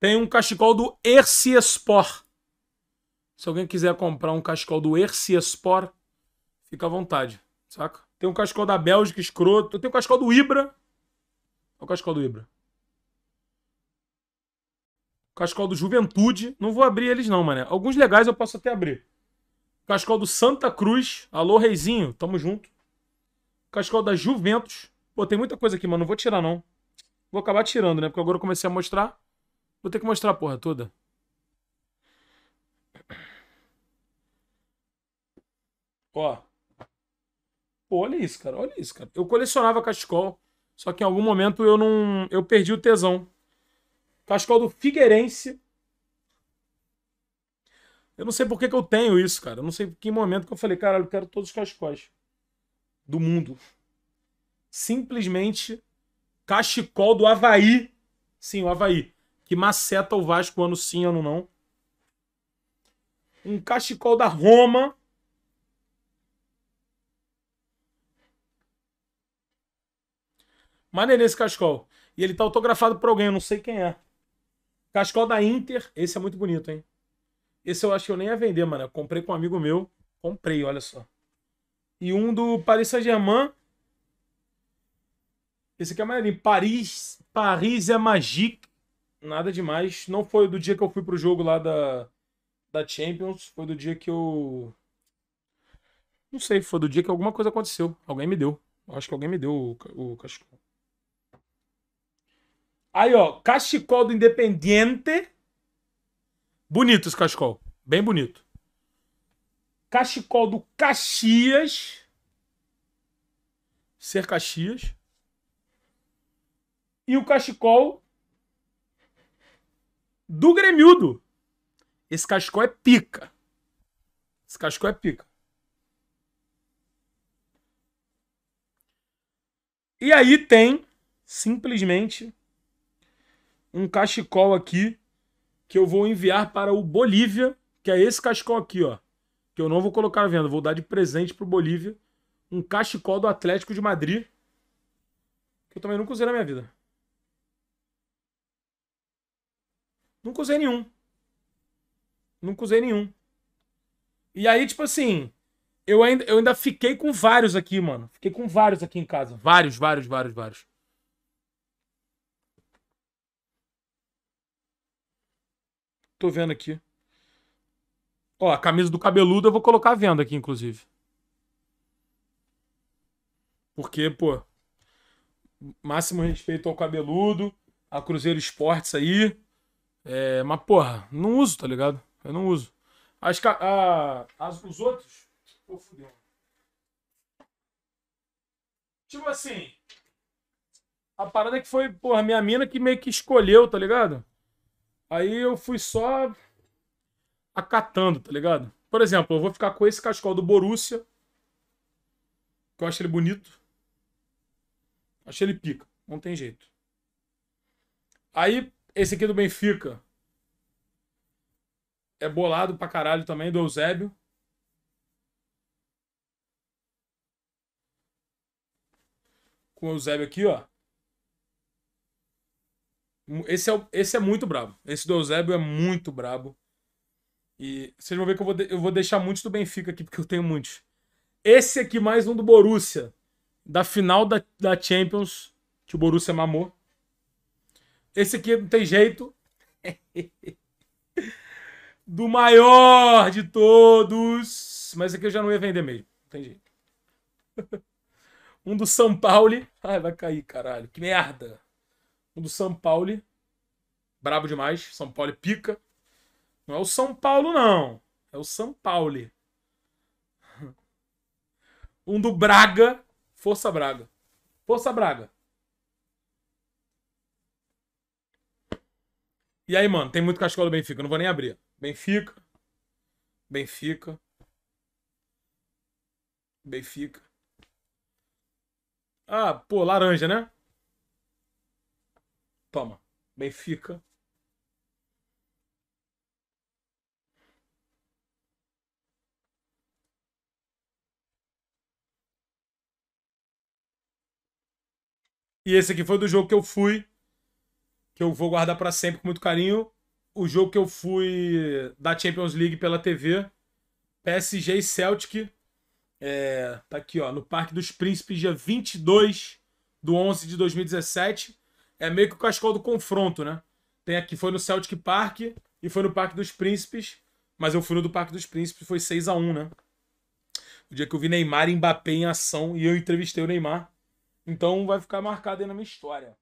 Tem um cachecol do Espor. Se alguém quiser comprar um cachecol do Espor, fica à vontade, saca? Tem um cachecol da Bélgica escroto. Tem um cachecol do Ibra. Olha o cachecol do Ibra. cachecol do Juventude. Não vou abrir eles não, mané. Alguns legais eu posso até abrir. cachecol do Santa Cruz. Alô, Reizinho. Tamo junto. cachecol da Juventus. Pô, tem muita coisa aqui, mano. Não vou tirar, não. Vou acabar tirando, né? Porque agora eu comecei a mostrar. Vou ter que mostrar a porra toda. Ó. Pô, olha isso, cara. Olha isso, cara. Eu colecionava cachecol. Só que em algum momento eu não. Eu perdi o tesão. Cachecol do Figueirense. Eu não sei por que, que eu tenho isso, cara. Eu não sei em que momento que eu falei, cara, eu quero todos os cachecóis do mundo. Simplesmente cachecol do Havaí. Sim, o Havaí que maceta o Vasco ano sim, ano não. Um cachecol da Roma. Maneirinho esse cachecol. E ele tá autografado por alguém, eu não sei quem é. Cachecol da Inter. Esse é muito bonito, hein? Esse eu acho que eu nem ia vender, mano. Eu comprei com um amigo meu. Comprei, olha só. E um do Paris Saint-Germain. Esse aqui é maneirinho. Paris, Paris é Magique nada demais. Não foi do dia que eu fui pro jogo lá da, da Champions, foi do dia que eu. Não sei, foi do dia que alguma coisa aconteceu. Alguém me deu. Acho que alguém me deu o, o cachecol. Aí, ó, cachecol do Independiente. Bonito esse cachecol. Bem bonito. Cachecol do Caxias. Ser Caxias. E o cachecol do Grêmiudo. Esse cachecol é pica. Esse cachecol é pica. E aí tem simplesmente um cachecol aqui que eu vou enviar para o Bolívia, que é esse cachecol aqui, ó. Que eu não vou colocar vendo, venda, vou dar de presente pro Bolívia um cachecol do Atlético de Madrid, que eu também nunca usei na minha vida. Nunca usei nenhum. Nunca usei nenhum. E aí, tipo assim, eu ainda, eu ainda fiquei com vários aqui, mano. Fiquei com vários aqui em casa. Vários, vários, vários, vários. Tô vendo aqui. Ó, a camisa do cabeludo eu vou colocar à venda aqui, inclusive. Porque, pô, máximo respeito ao cabeludo, a Cruzeiro Esportes aí. É, mas, porra, não uso, tá ligado? Eu não uso. As, a, as, os outros. Pô, fudeu. Tipo assim. A parada é que foi, porra, minha mina que meio que escolheu, tá ligado? Aí eu fui só acatando, tá ligado? Por exemplo, eu vou ficar com esse cachecol do Borussia. Que eu acho ele bonito. Acho ele pica. Não tem jeito. Aí esse aqui do Benfica. É bolado pra caralho também, do Eusébio. Com o Eusébio aqui, ó. Esse é, esse é muito brabo. Esse do Eusébio é muito brabo. E vocês vão ver que eu vou, de, eu vou deixar muitos do Benfica aqui, porque eu tenho muitos. Esse aqui, mais um do Borussia. Da final da, da Champions, que o Borussia mamou. Esse aqui não tem jeito. Do maior de todos. Mas aqui eu já não ia vender mesmo. Não tem jeito. Um do São Paulo. Ai, vai cair, caralho. Que merda. Um do São Paulo. Brabo demais. São Paulo é pica. Não é o São Paulo, não. É o São Paulo. Um do Braga. Força Braga. Força Braga. E aí, mano, tem muito cachecol do Benfica, não vou nem abrir. Benfica. Benfica. Benfica. Ah, pô, laranja, né? Toma. Benfica. E esse aqui foi do jogo que eu fui que eu vou guardar para sempre com muito carinho, o jogo que eu fui da Champions League pela TV, PSG e Celtic, é, tá aqui, ó, no Parque dos Príncipes, dia 22 do 11 de 2017. É meio que o cascal do confronto, né? Tem aqui, foi no Celtic Park e foi no Parque dos Príncipes, mas eu fui no do Parque dos Príncipes, foi 6 a 1 né? O dia que eu vi Neymar e Mbappé em ação e eu entrevistei o Neymar. Então vai ficar marcado aí na minha história.